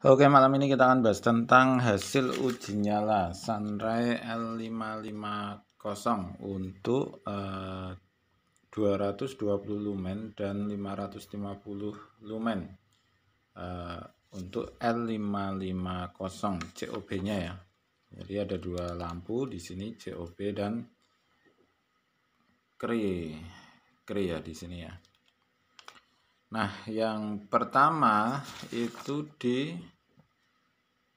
Oke malam ini kita akan bahas tentang hasil uji nyala Sunray L550 untuk eh, uh, 220 lumen dan 550 lumen uh, untuk L550 COB nya ya jadi ada dua lampu di sini COB dan KRI KRI ya di sini ya Nah, yang pertama itu di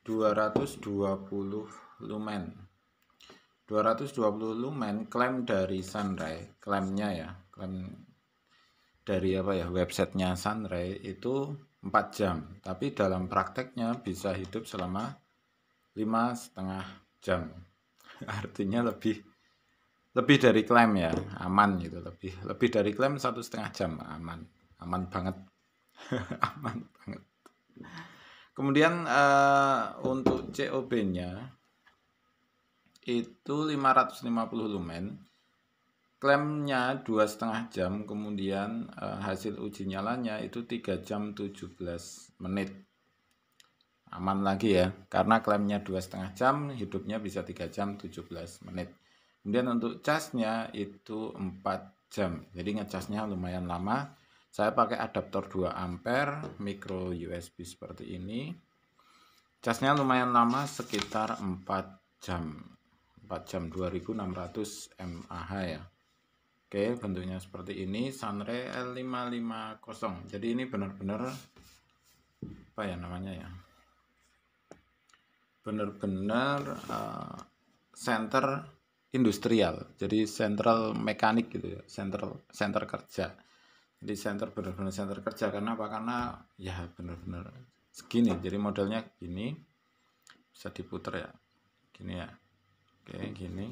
220 lumen. 220 lumen klaim dari Sunray, klaimnya ya, klaim dari apa ya websitenya Sunray itu 4 jam, tapi dalam prakteknya bisa hidup selama lima setengah jam. Artinya lebih lebih dari klaim ya, aman gitu, lebih lebih dari klaim satu setengah jam aman aman banget aman banget kemudian uh, untuk COB nya itu 550 lumen klaimnya dua setengah jam kemudian uh, hasil uji nyalanya itu 3 jam 17 menit aman lagi ya karena klaimnya dua setengah jam hidupnya bisa 3 jam 17 menit kemudian untuk casnya itu 4 jam jadi ngecasnya lumayan lama saya pakai adaptor 2 ampere micro USB seperti ini. Casnya lumayan lama sekitar 4 jam. 4 jam 2600 mAh ya. Oke, bentuknya seperti ini Sanre L550. Jadi ini benar-benar apa ya namanya ya? Benar-benar uh, center industrial. Jadi central mekanik gitu ya, center center kerja di center benar-benar center kerja karena apa karena ya benar-benar segini jadi modelnya gini bisa diputer ya gini ya oke gini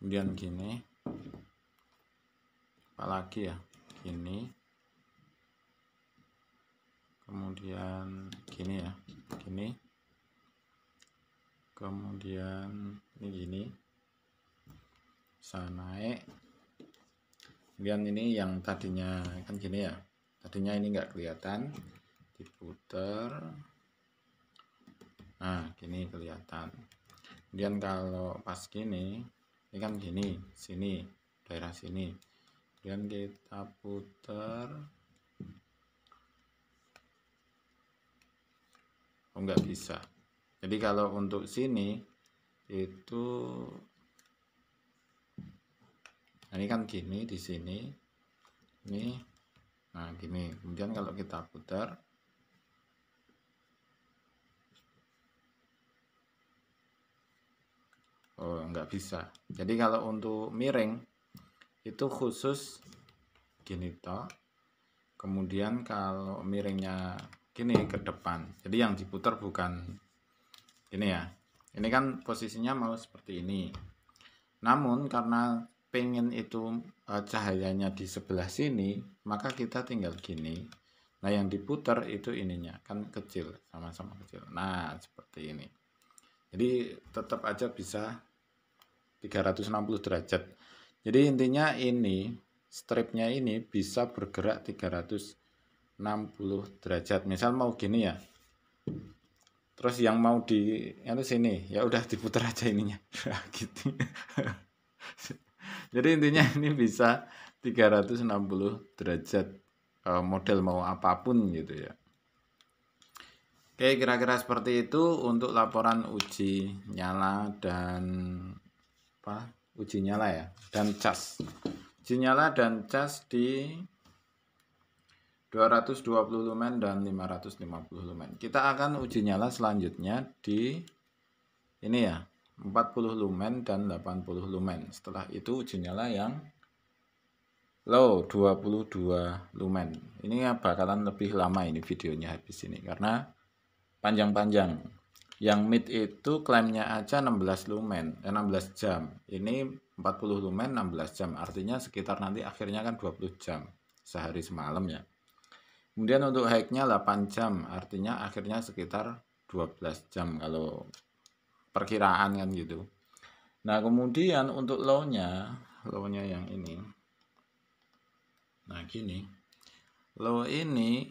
kemudian gini apa lagi ya gini kemudian gini ya gini kemudian ini gini bisa naik kemudian ini yang tadinya kan gini ya tadinya ini nggak kelihatan diputer nah gini kelihatan kemudian kalau pas gini ini kan gini sini daerah sini kemudian kita puter oh nggak bisa jadi kalau untuk sini itu nah, ini kan gini di sini ini nah gini kemudian kalau kita putar Oh, nggak bisa. Jadi kalau untuk miring itu khusus gini toh. Kemudian kalau miringnya gini ke depan. Jadi yang diputar bukan ini ya. Ini kan posisinya mau seperti ini. Namun karena pengen itu uh, cahayanya di sebelah sini, maka kita tinggal gini. Nah, yang diputar itu ininya kan kecil, sama-sama kecil. Nah, seperti ini. Jadi tetap aja bisa 360 derajat. Jadi intinya ini stripnya ini bisa bergerak 360 derajat. Misal mau gini ya. Terus yang mau di ini sini, ya udah diputar aja ininya. gitu. Jadi intinya ini bisa 360 derajat eh, model mau apapun gitu ya. Oke, kira-kira seperti itu untuk laporan uji nyala dan apa? Uji nyala ya, dan cas. Uji nyala dan cas di 220 lumen dan 550 lumen. Kita akan uji nyala selanjutnya di ini ya, 40 lumen dan 80 lumen. Setelah itu uji nyala yang low 22 lumen. Ini bakalan lebih lama ini videonya habis ini karena panjang-panjang. Yang mid itu klaimnya aja 16 lumen, eh, 16 jam. Ini 40 lumen 16 jam. Artinya sekitar nanti akhirnya kan 20 jam sehari semalam ya. Kemudian untuk high-nya 8 jam, artinya akhirnya sekitar 12 jam kalau perkiraan kan gitu nah kemudian untuk low-nya low-nya yang ini nah gini low ini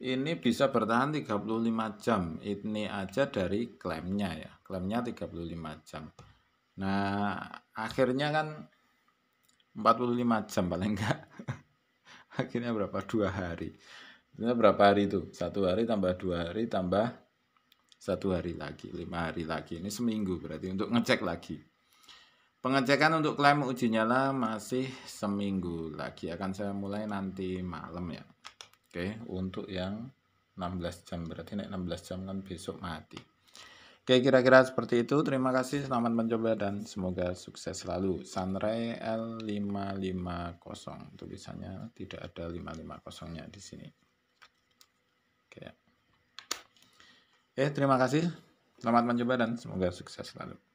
ini bisa bertahan 35 jam ini aja dari klaimnya ya klaimnya 35 jam nah akhirnya kan 45 jam paling enggak akhirnya berapa dua hari Ini berapa hari itu satu hari tambah dua hari tambah satu hari lagi, lima hari lagi. Ini seminggu berarti untuk ngecek lagi. Pengecekan untuk klaim uji nyala masih seminggu lagi akan saya mulai nanti malam ya. Oke, untuk yang 16 jam berarti naik 16 jam kan besok mati. Oke, kira-kira seperti itu. Terima kasih, selamat mencoba dan semoga sukses selalu. Sunray L550. Tulisannya tidak ada 550-nya di sini. Oke. Oke, eh, terima kasih. Selamat mencoba dan semoga sukses selalu.